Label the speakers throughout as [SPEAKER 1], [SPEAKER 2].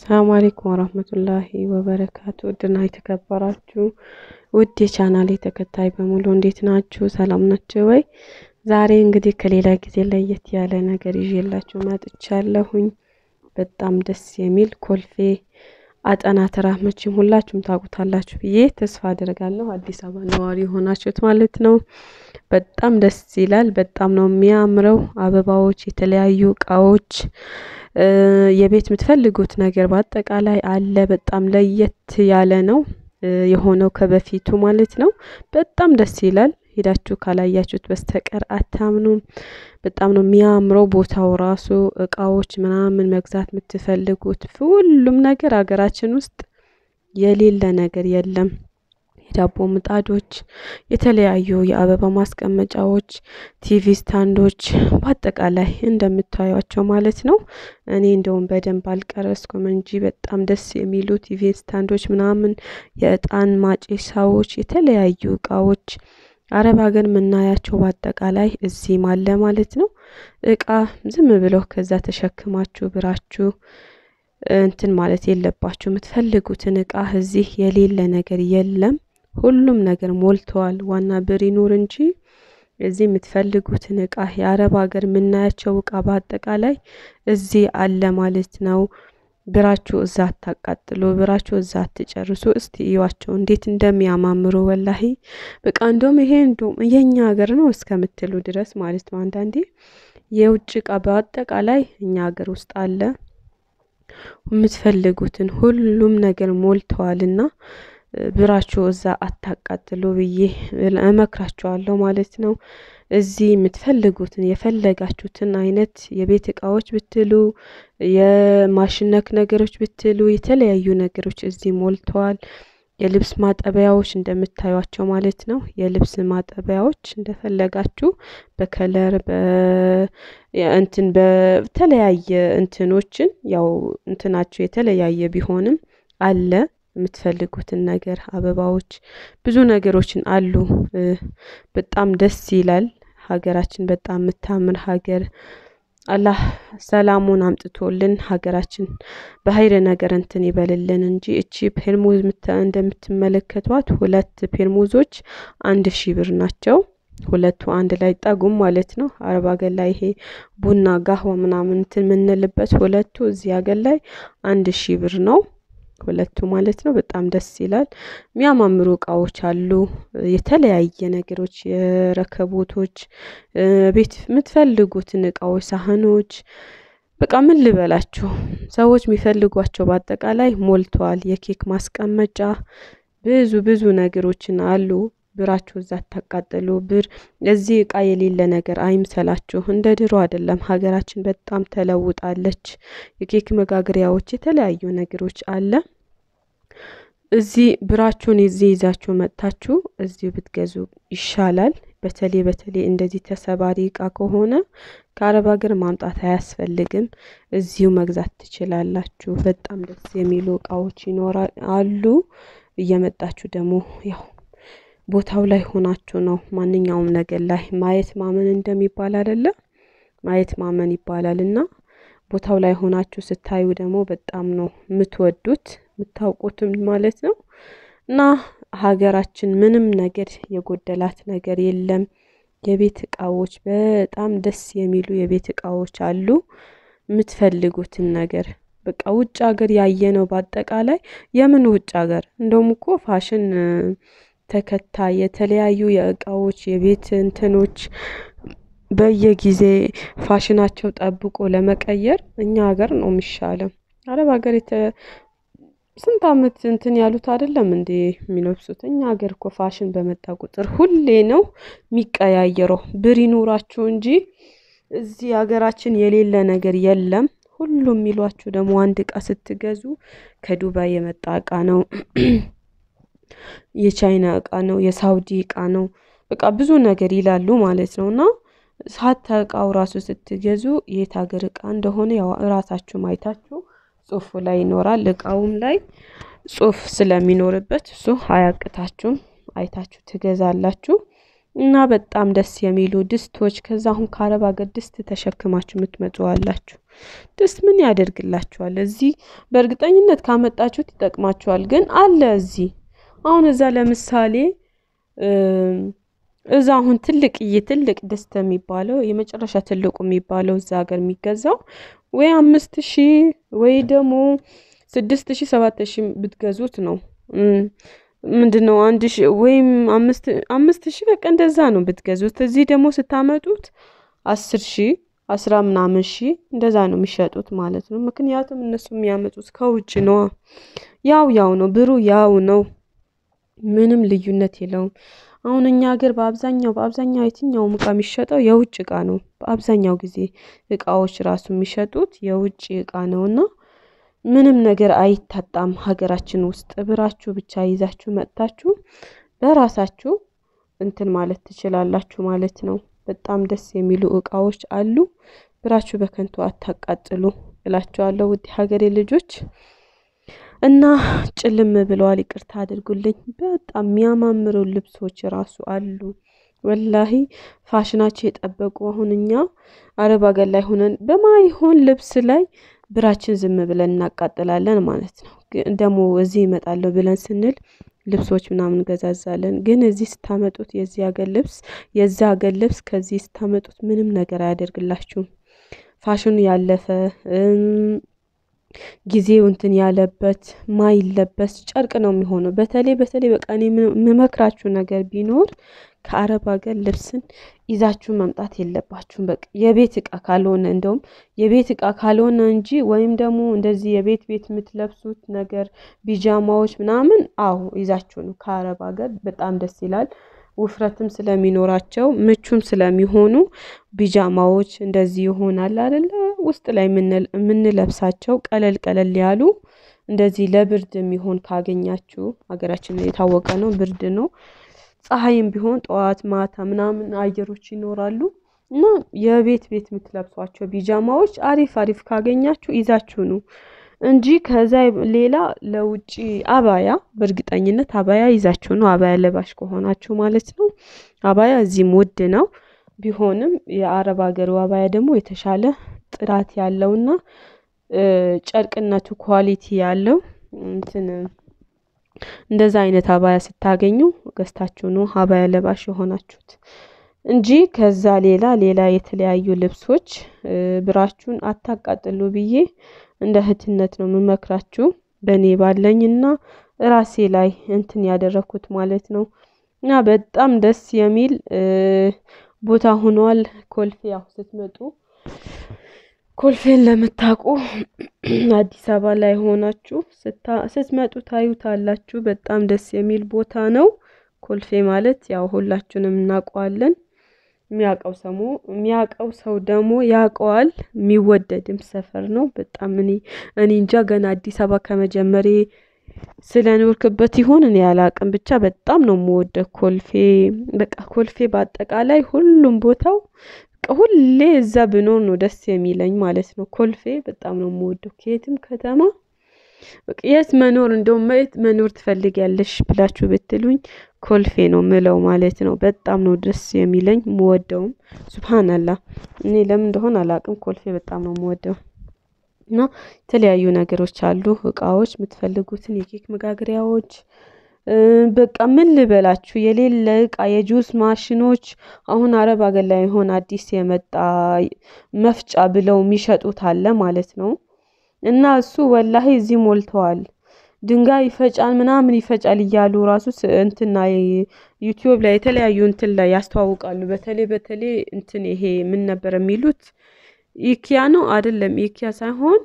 [SPEAKER 1] ሰላም አሌይኩም ወራህመቱላሂ ወበረካቱ። ውድና የተከበራችሁ ውድ የቻናሌ ተከታይ በሙሉ እንዴት ናችሁ? ሰላም ናችሁ ወይ? ዛሬ እንግዲህ ከሌላ ጊዜ ለየት ያለ ነገር ይዤላችሁ መጥቻለሁኝ። በጣም ደስ የሚል ኮልፌ አጠና ተራ መቼም ሁላችሁም ታውቁታላችሁ ብዬ ተስፋ አደርጋለሁ። አዲስ አበባ ነዋሪ የሆናችሁት ማለት ነው። በጣም ደስ ይላል። በጣም ነው የሚያምረው። አበባዎች፣ የተለያዩ እቃዎች የቤት የምትፈልጉት ነገር በአጠቃላይ አለ። በጣም ለየት ያለ ነው የሆነው ከበፊቱ ማለት ነው። በጣም ደስ ይላል። ሄዳችሁ ካላያችሁት በስተቀር አታምኑም። በጣም ነው የሚያምረው ቦታው ራሱ። እቃዎች ምናምን መግዛት የምትፈልጉት ሁሉም ነገር ሀገራችን ውስጥ የሌለ ነገር የለም። የዳቦ ምጣዶች፣ የተለያዩ የአበባ ማስቀመጫዎች፣ ቲቪ ስታንዶች በአጠቃላይ እንደምታዩቸው ማለት ነው። እኔ እንደውም በደንብ አልቀረስኩም እንጂ በጣም ደስ የሚሉ ቲቪ ስታንዶች ምናምን፣ የእጣን ማጨሻዎች፣ የተለያዩ እቃዎች አረብ ሀገር የምናያቸው በአጠቃላይ እዚህም አለ ማለት ነው። እቃ ዝም ብለው ከዛ ተሸክማችሁ ብራችሁ እንትን ማለት የለባችሁ። የምትፈልጉትን እቃ እዚህ የሌለ ነገር የለም። ሁሉም ነገር ሞልተዋል። ዋና ብር ይኑር እንጂ እዚህ የምትፈልጉትን እቃ የአረብ ሀገር የምናያቸው እቃ በአጠቃላይ እዚህ አለ ማለት ነው። ብራችሁ እዛ አታቃጥሉ፣ ብራችሁ እዛ አትጨርሱ። እስቲ እዩዋቸው እንዴት እንደሚያማምሩ ወላሂ በቃ እንደውም ይሄ እንደውም የእኛ ሀገር ነው እስከምትሉ ድረስ ማለት ነው። አንዳንዴ የውጭ እቃ በአጠቃላይ እኛ ሀገር ውስጥ አለ። የምትፈልጉትን ሁሉም ነገር ሞልተዋልና ብራችሁ እዛ አታቃጥሉ ብዬ እመክራችኋለሁ ማለት ነው። እዚህ የምትፈልጉትን የፈለጋችሁትን አይነት የቤት እቃዎች ብትሉ የማሽነክ ነገሮች ብትሉ የተለያዩ ነገሮች እዚህ ሞልተዋል። የልብስ ማጠቢያዎች እንደምታዩቸው ማለት ነው። የልብስ ማጠቢያዎች እንደፈለጋችሁ በከለር እንትን በተለያየ እንትኖችን ያው እንትናችሁ የተለያየ ቢሆንም አለ የምትፈልጉትን ነገር አበባዎች፣ ብዙ ነገሮችን አሉ። በጣም ደስ ይላል። ሀገራችን በጣም የምታምር ሀገር አላህ ሰላሙን አምጥቶልን ሀገራችን በሀይረ ነገር እንትን ይበልልን እንጂ እቺ ፔርሙዝ እንደምትመለከቷት ሁለት ፔርሙዞች አንድ ሺ ብር ናቸው። ሁለቱ አንድ ላይ ጠጉም ማለት ነው። አረብ ሀገር ላይ ይሄ ቡና ጋህዋ ምናምን እንትን የምንልበት ሁለቱ እዚህ ሀገር ላይ አንድ ሺ ብር ነው። ሁለቱ ማለት ነው። በጣም ደስ ይላል። የሚያማምሩ እቃዎች አሉ። የተለያየ ነገሮች የረከቦቶች ቤት የምትፈልጉትን እቃዎች፣ ሳህኖች በቃ ምን ልበላችሁ ሰዎች የሚፈልጓቸው በአጠቃላይ ሞልተዋል የኬክ ማስቀመጫ ብዙ ብዙ ነገሮችን አሉ። ብራችሁ እዛ አታቃጥሉ። ብር እዚህ እቃ የሌለ ነገር አይምሰላችሁ። እንደ ድሮ አይደለም። ሀገራችን በጣም ተለውጣለች። የኬክ መጋገሪያዎች፣ የተለያዩ ነገሮች አለ። እዚህ ብራችሁን እዚህ ይዛችሁ መጥታችሁ እዚሁ ብትገዙ ይሻላል። በተለይ በተለይ እንደዚህ ተሰባሪ እቃ ከሆነ ከአረብ ሀገር ማምጣት አያስፈልግም። እዚሁ መግዛት ትችላላችሁ። በጣም ደስ የሚሉ እቃዎች አሉ። እየመጣችሁ ደግሞ ያው ቦታው ላይ ሆናችሁ ነው ማንኛውም ነገር ላይ ማየት ማመን እንደሚባል አይደለ? ማየት ማመን ይባላል እና ቦታው ላይ ሆናችሁ ስታዩ ደግሞ በጣም ነው የምትወዱት የምታውቁትም ማለት ነው። እና ሀገራችን ምንም ነገር የጎደላት ነገር የለም። የቤት እቃዎች በጣም ደስ የሚሉ የቤት እቃዎች አሉ። የምትፈልጉትን ነገር በቃ ውጭ ሀገር ያየ ነው በአጠቃላይ የምን ውጭ ሀገር እንደውም እኮ ፋሽን ተከታይ የተለያዩ የእቃዎች የቤት እንትኖች በየጊዜ ፋሽናቸው ጠብቆ ለመቀየር እኛ ሀገር ነው የሚሻለው። አረብ ሀገር ስንት አመት እንትን ያሉት አይደለም እንዴ የሚለብሱት? እኛ ሀገር እኮ ፋሽን በመጣ ቁጥር ሁሌ ነው የሚቀያየረው። ብር ይኑራችሁ እንጂ እዚህ ሀገራችን የሌለ ነገር የለም። ሁሉም የሚሏችሁ ደግሞ አንድ እቃ ስትገዙ ከዱባይ የመጣ እቃ ነው የቻይና እቃ ነው፣ የሳውዲ እቃ ነው፣ በቃ ብዙ ነገር ይላሉ ማለት ነው። እና ሀታ ራሱ ስትገዙ የት ሀገር እቃ እንደሆነ ያው ራሳችሁ ማየታችሁ ጽሁፉ ላይ ይኖራል። እቃውም ላይ ጽሁፍ ስለሚኖርበት እሱ አያቅታችሁም፣ አይታችሁ ትገዛላችሁ። እና በጣም ደስ የሚሉ ድስቶች ከዛ አሁን ከአረብ ሀገር ድስት ተሸክማችሁ የምትመጡ አላችሁ። ድስት ምን ያደርግላችኋል? እዚህ በእርግጠኝነት ካመጣችሁት ይጠቅማችኋል። ግን አለ እዚህ አሁን እዛ ለምሳሌ እዛ አሁን ትልቅዬ ትልቅ ድስት የሚባለው የመጨረሻ ትልቁ የሚባለው እዛ ሀገር የሚገዛው ወይ አምስት ሺ ወይ ደግሞ ስድስት ሺ ሰባት ሺ ብትገዙት ነው ምንድን ነው አንድ ሺ ወይም አምስት ሺ በቃ እንደዛ ነው ብትገዙት። እዚህ ደግሞ ስታመጡት አስር ሺህ አስራ ምናምን ሺ እንደዛ ነው የሚሸጡት ማለት ነው። ምክንያቱም እነሱ የሚያመጡት ከውጭ ነዋ። ያው ያው ነው ብሩ ያው ነው። ምንም ልዩነት የለውም። አሁን እኛ ሀገር በአብዛኛው በአብዛኛው የትኛውም እቃ የሚሸጠው የውጭ እቃ ነው። በአብዛኛው ጊዜ እቃዎች ራሱ የሚሸጡት የውጭ እቃ እና ምንም ነገር አይታጣም። ሀገራችን ውስጥ ብራችሁ ብቻ ይዛችሁ መጥታችሁ በራሳችሁ እንትን ማለት ትችላላችሁ ማለት ነው። በጣም ደስ የሚሉ እቃዎች አሉ። ብራችሁ በከንቱ አታቃጥሉ እላችኋለሁ ውድ ሀገሬ ልጆች። እና ጭልም ብለዋል። ይቅርታ አድርጉልኝ። በጣም የሚያማምሩ ልብሶች ራሱ አሉ። ወላሂ ፋሽናቸው የጠበቁ አሁን እኛ አረብ አገር ላይ ሆነን በማይሆን ልብስ ላይ ብራችን ዝም ብለን እናቃጥላለን ማለት ነው። ደግሞ እዚህ ይመጣለሁ ብለን ስንል ልብሶች ምናምን እንገዛዛለን። ግን እዚህ ስታመጡት የዚህ ሀገር ልብስ የዚህ ሀገር ልብስ ከዚህ ስታመጡት ምንም ነገር አያደርግላችሁም። ፋሽኑ ያለፈ ጊዜው እንትን ያለበት ማይለበስ ጨርቅ ነው የሚሆነው። በተለይ በተለይ በቃ እኔ የምመክራችሁ ነገር ቢኖር ከአረብ ሀገር ልብስን ይዛችሁ መምጣት የለባችሁም። በቃ የቤት እቃ ካልሆነ እንደውም የቤት እቃ ካልሆነ እንጂ ወይም ደግሞ እንደዚህ የቤት ቤት የምትለብሱት ነገር ቢጃማዎች ምናምን፣ አዎ ይዛችሁ ነው። ከአረብ ሀገር በጣም ደስ ይላል። ውፍረትም ስለሚኖራቸው ምቹም ስለሚሆኑ ቢጃማዎች እንደዚህ ይሆናል አይደለ? ውስጥ ላይ የምንለብሳቸው ቀለል ቀለል ያሉ እንደዚህ ለብርድ የሚሆን ካገኛችሁ፣ ሀገራችን የታወቀ ነው፣ ብርድ ነው። ፀሐይም ቢሆን ጠዋት ማታ ምናምን አየሮች ይኖራሉ እና የቤት ቤት የምትለብሷቸው ቢጃማዎች አሪፍ አሪፍ ካገኛችሁ ይዛችሁ ነው እንጂ ከዛ ሌላ ለውጪ አባያ በእርግጠኝነት አባያ ይዛችሁ ነው አባያ ለባሽ ከሆናችሁ ማለት ነው። አባያ እዚህም ውድ ነው። ቢሆንም የአረብ ሀገሩ አባያ ደግሞ የተሻለ ጥራት ያለውና ጨርቅነቱ ኳሊቲ ያለው እንትን እንደዛ አይነት አባያ ስታገኙ ገዝታችሁ ነው አባያ ለባሽ የሆናችሁት እንጂ ከዛ ሌላ ሌላ የተለያዩ ልብሶች ብራችሁን አታቃጥሉ ብዬ እንደ እህትነት ነው የምመክራችሁ በእኔ ባለኝና ራሴ ላይ እንትን ያደረኩት ማለት ነው። እና በጣም ደስ የሚል ቦታ ሆኗል። ኮልፌ ያው ስትመጡ ኮልፌን ለምታውቁ አዲስ አበባ ላይ ሆናችሁ ስትመጡ ታዩታላችሁ። በጣም ደስ የሚል ቦታ ነው። ኮልፌ ማለት ያው ሁላችሁንም እናውቀዋለን። የሚያውቀው ሰሙ የሚያውቀው ሰው ደግሞ ያውቀዋል። የሚወደድም ሰፈር ነው። በጣም እኔ እኔ እንጃ ገና አዲስ አበባ ከመጀመሬ ስለኖርክበት ይሁን እኔ አላቅም። ብቻ በጣም ነው የምወደው ኮልፌ። በቃ ኮልፌ በአጠቃላይ ሁሉም ቦታው ሁሌ እዛ ብኖር ነው ደስ የሚለኝ ማለት ነው። ኮልፌ በጣም ነው የምወደው ከየትም ከተማ የት መኖር እንደውም የት መኖር ትፈልጊያለሽ ብላችሁ ብትሉኝ ኮልፌ ነው ምለው ማለት ነው። በጣም ነው ደስ የሚለኝ ምወደውም። ሱብሃንአላህ እኔ ለምን እንደሆነ አላቅም፣ ኮልፌ በጣም ነው ምወደው። እና የተለያዩ ነገሮች አሉ፣ እቃዎች፣ የምትፈልጉትን የኬክ መጋገሪያዎች በቃ ምን ልበላችሁ የሌለ እቃ የጁስ ማሽኖች አሁን አረብ አገር ላይ የሆነ አዲስ የመጣ መፍጫ ብለው የሚሸጡት አለ ማለት ነው። እና እሱ ወላሂ እዚህ ሞልተዋል። ድንጋይ ይፈጫል ምናምን ይፈጫል እያሉ ራሱ እንትና ዩቲዩብ ላይ የተለያዩ እንትን ላይ ያስተዋውቃሉ። በተለይ በተለይ እንትን ይሄ ምን ነበር የሚሉት ኢኪያ ነው አይደለም? ኢኪያ ሳይሆን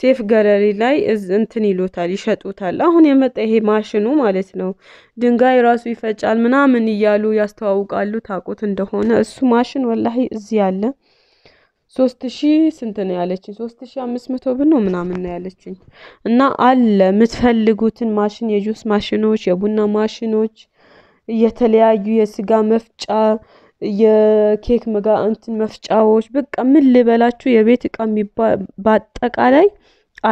[SPEAKER 1] ሴፍ ገለሪ ላይ እንትን ይሉታል ይሸጡታል። አሁን የመጣ ይሄ ማሽኑ ማለት ነው። ድንጋይ ራሱ ይፈጫል ምናምን እያሉ ያስተዋውቃሉ። ታውቁት እንደሆነ እሱ ማሽን ወላሂ እዚህ አለ። ሶስት ሺ ስንት ነው ያለችኝ? ሶስት ሺ አምስት መቶ ብር ነው ምናምን ነው ያለችኝ። እና አለ የምትፈልጉትን ማሽን የጁስ ማሽኖች፣ የቡና ማሽኖች፣ የተለያዩ የስጋ መፍጫ፣ የኬክ መጋ እንትን መፍጫዎች፣ በቃ ምን ልበላችሁ የቤት እቃ በአጠቃላይ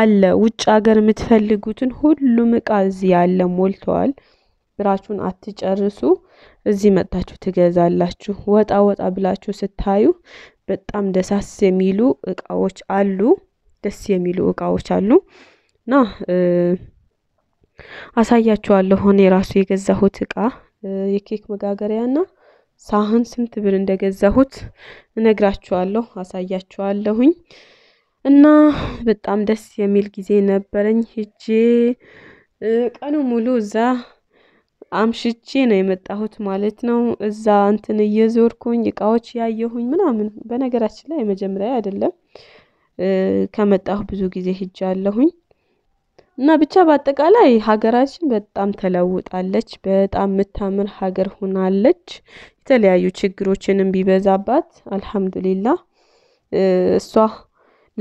[SPEAKER 1] አለ። ውጭ ሀገር የምትፈልጉትን ሁሉም እቃ እዚህ ያለ ሞልተዋል። ብራችሁን አትጨርሱ። እዚህ መጥታችሁ ትገዛላችሁ። ወጣ ወጣ ብላችሁ ስታዩ በጣም ደሳስ የሚሉ እቃዎች አሉ። ደስ የሚሉ እቃዎች አሉ እና አሳያችኋለሁ። እኔ ራሱ የገዛሁት እቃ የኬክ መጋገሪያና ሳህን ስንት ብር እንደገዛሁት እነግራችኋለሁ፣ አሳያችኋለሁኝ እና በጣም ደስ የሚል ጊዜ ነበረኝ። ሂጄ ቀኑ ሙሉ እዛ አምሽቼ ነው የመጣሁት ማለት ነው። እዛ እንትን እየዞርኩኝ እቃዎች ያየሁኝ ምናምን። በነገራችን ላይ የመጀመሪያ አይደለም ከመጣሁ ብዙ ጊዜ ሂጅ አለሁኝ እና ብቻ በአጠቃላይ ሀገራችን በጣም ተለውጣለች። በጣም የምታምር ሀገር ሆናለች። የተለያዩ ችግሮችንም ቢበዛባት አልሐምዱሊላ እሷ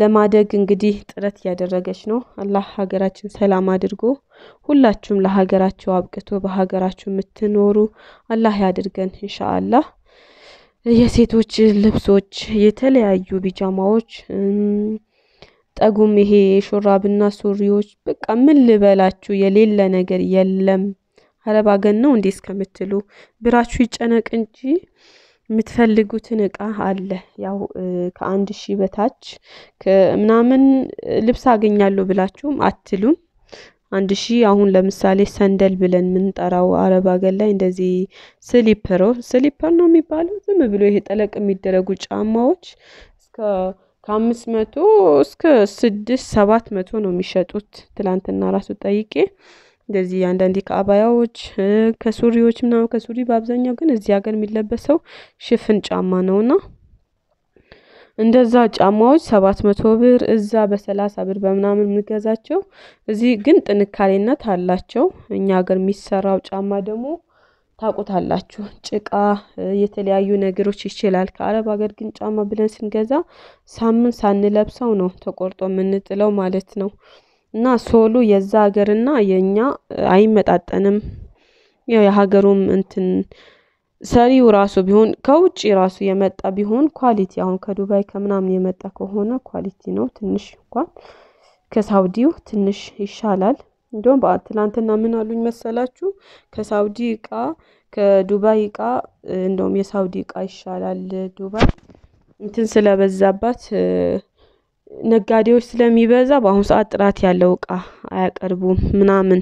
[SPEAKER 1] ለማደግ እንግዲህ ጥረት እያደረገች ነው። አላህ ሀገራችን ሰላም አድርጎ ሁላችሁም ለሀገራችሁ አብቅቶ በሀገራችሁ የምትኖሩ አላህ ያድርገን ኢንሻአላህ። የሴቶች ልብሶች የተለያዩ ቢጃማዎች፣ ጠጉም ይሄ ሹራብና ሱሪዎች በቃ ምን ልበላችሁ የሌለ ነገር የለም። አረብ አገር ነው እንዴ እስከምትሉ ብራችሁ ይጨነቅ እንጂ የምትፈልጉትን እቃ አለ። ያው ከአንድ ሺ በታች ምናምን ልብስ አገኛለሁ ብላችሁም አትሉም። አንድ ሺ አሁን ለምሳሌ ሰንደል ብለን የምንጠራው አረብ አገር ላይ እንደዚህ ስሊፐሮ ስሊፐር ነው የሚባለው ዝም ብሎ ይሄ ጠለቅ የሚደረጉ ጫማዎች እስከ ከአምስት መቶ እስከ ስድስት ሰባት መቶ ነው የሚሸጡት። ትላንትና ራሱ ጠይቄ እንደዚህ አንዳንዴ ከአባያዎች ከሱሪዎች ምናምን ከሱሪ በአብዛኛው ግን እዚህ ሀገር የሚለበሰው ሽፍን ጫማ ነውና እንደዛ ጫማዎች ሰባት መቶ ብር እዛ በሰላሳ ብር በምናምን የምንገዛቸው እዚህ ግን ጥንካሬነት አላቸው። እኛ ሀገር የሚሰራው ጫማ ደግሞ ታውቁታላችሁ፣ ጭቃ የተለያዩ ነገሮች ይችላል። ከአረብ ሀገር ግን ጫማ ብለን ስንገዛ ሳምንት ሳንለብሰው ነው ተቆርጦ የምንጥለው ማለት ነው። እና ሶሉ የዛ ሀገርና የእኛ አይመጣጠንም። ያው የሀገሩም እንትን ሰሪው ራሱ ቢሆን ከውጭ ራሱ የመጣ ቢሆን ኳሊቲ አሁን ከዱባይ ከምናምን የመጣ ከሆነ ኳሊቲ ነው። ትንሽ እንኳን ከሳውዲው ትንሽ ይሻላል። እንዲሁም ትላንትና ምን አሉኝ መሰላችሁ? ከሳውዲ እቃ ከዱባይ እቃ እንደውም የሳውዲ እቃ ይሻላል። ዱባይ እንትን ስለበዛባት ነጋዴዎች ስለሚበዛ በአሁኑ ሰዓት ጥራት ያለው እቃ አያቀርቡም ምናምን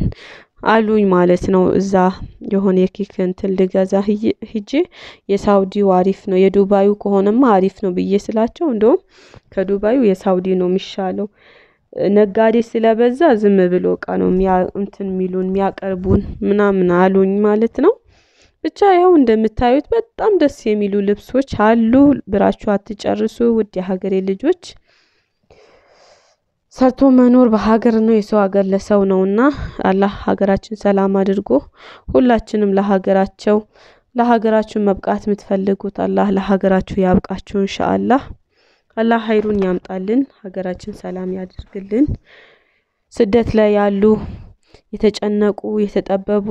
[SPEAKER 1] አሉኝ ማለት ነው። እዛ የሆነ የኬክ እንትን ልገዛ ሂጄ የሳውዲው አሪፍ ነው የዱባዩ ከሆነማ አሪፍ ነው ብዬ ስላቸው እንደውም ከዱባዩ የሳውዲ ነው የሚሻለው ነጋዴ ስለበዛ ዝም ብሎ እቃ ነው እንትን የሚሉን የሚያቀርቡን ምናምን አሉኝ ማለት ነው። ብቻ ይኸው እንደምታዩት በጣም ደስ የሚሉ ልብሶች አሉ። ብራችሁ አትጨርሱ ውድ የሀገሬ ልጆች። ሰርቶ መኖር በሀገር ነው፣ የሰው ሀገር ለሰው ነው እና አላህ ሀገራችን ሰላም አድርጎ ሁላችንም ለሀገራቸው ለሀገራችሁን መብቃት የምትፈልጉት አላህ ለሀገራችሁ ያብቃችሁ። እንሻአላህ አላህ ሀይሩን ያምጣልን፣ ሀገራችን ሰላም ያድርግልን። ስደት ላይ ያሉ የተጨነቁ የተጠበቡ